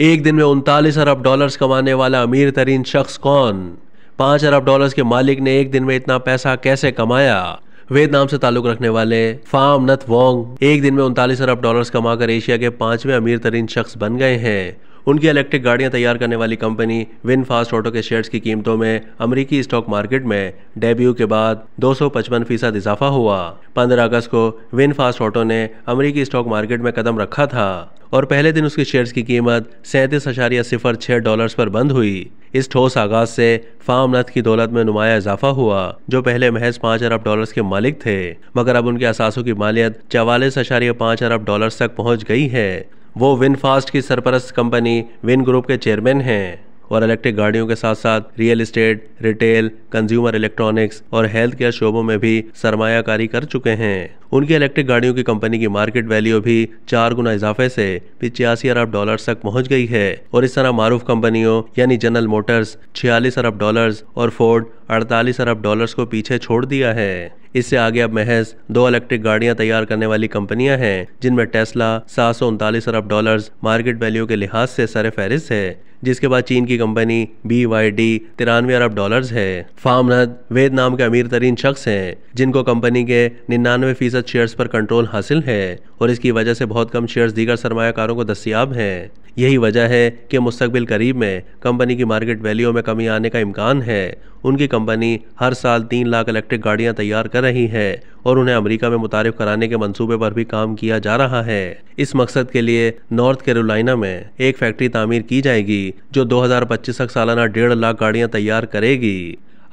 एक दिन में उनतालीस अरब डॉलर्स कमाने वाला अमीर तरीन शख्स कौन पांच अरब डॉलर्स के मालिक ने एक दिन में इतना पैसा कैसे कमाया वियतनाम से ताल्लुक रखने वाले फार्म नथ वोंग एक दिन में उनतालीस अरब डॉलर्स कमाकर एशिया के पांचवें अमीर तरीन शख्स बन गए हैं उनकी इलेक्ट्रिक गाड़ियां तैयार करने वाली कंपनी विन फास्ट ऑटो के शेयर्स की कीमतों में अमेरिकी स्टॉक मार्केट में डेब्यू के बाद 255 फीसद इजाफा हुआ 15 अगस्त को विन फास्ट ऑटो ने अमेरिकी स्टॉक मार्केट में कदम रखा था और पहले दिन उसके शेयर्स की कीमत सैंतीस अशारिया सिफर छः डॉलर पर बंद हुई इस ठोस आगाज से नथ की दौलत में नुमाया इजाफा हुआ जो पहले महज पाँच अरब डॉलर के मालिक थे मगर अब उनके असासों की मालियत चवालीस अशारिया पाँच अरब डॉलर तक पहुँच गई है वो विन फास्ट की सरपरस्त कंपनी विन ग्रुप के चेयरमैन हैं और इलेक्ट्रिक गाड़ियों के साथ साथ real estate retail consumer electronics और हेल्थ केयर शोबों में भी सरमायाकारी कर चुके हैं उनकी इलेक्ट्रिक गाड़ियों की कंपनी की मार्केट वैल्यू भी चार गुना इजाफे से पिचासी अरब डॉलर तक पहुंच गई है और इस तरह मारूफ कंपनियों यानी जनरल मोटर्स छियालीस अरब डॉलर और फोर्ड अड़तालीस अरब डॉलर को पीछे छोड़ दिया है इससे आगे अब महज दो इलेक्ट्रिक गाड़ियां तैयार करने वाली कंपनियां हैं जिनमें टेस्ला सात सौ उनतालीस अरब डॉलर मार्केट वैल्यू के लिहाज से सर फहरिस्त है जिसके बाद चीन की कंपनी बी वाई डी तिरानवे अरब डॉलर्स है फामनद वेद नाम के अमीर तरीन शख्स हैं जिनको कंपनी के निन्यानवे फीसद प्रतिशत शेयर्स पर कंट्रोल हासिल है और इसकी वजह से बहुत कम शेयर्स दीगर सरमाकारों को दस्तियाब हैं यही वजह है कि मुस्तबिल करीब में कंपनी की मार्केट वैल्यू में कमी आने का इम्कान है उनकी कंपनी हर साल तीन लाख इलेक्ट्रिक गाड़ियां तैयार कर रही है और उन्हें अमेरिका में मुतारफ कराने के मंसूबे पर भी काम किया जा रहा है इस मकसद के लिए नॉर्थ कैरोलिना में एक फैक्ट्री तामीर की जाएगी जो 2025 तक सालाना डेढ़ लाख गाड़ियां तैयार करेगी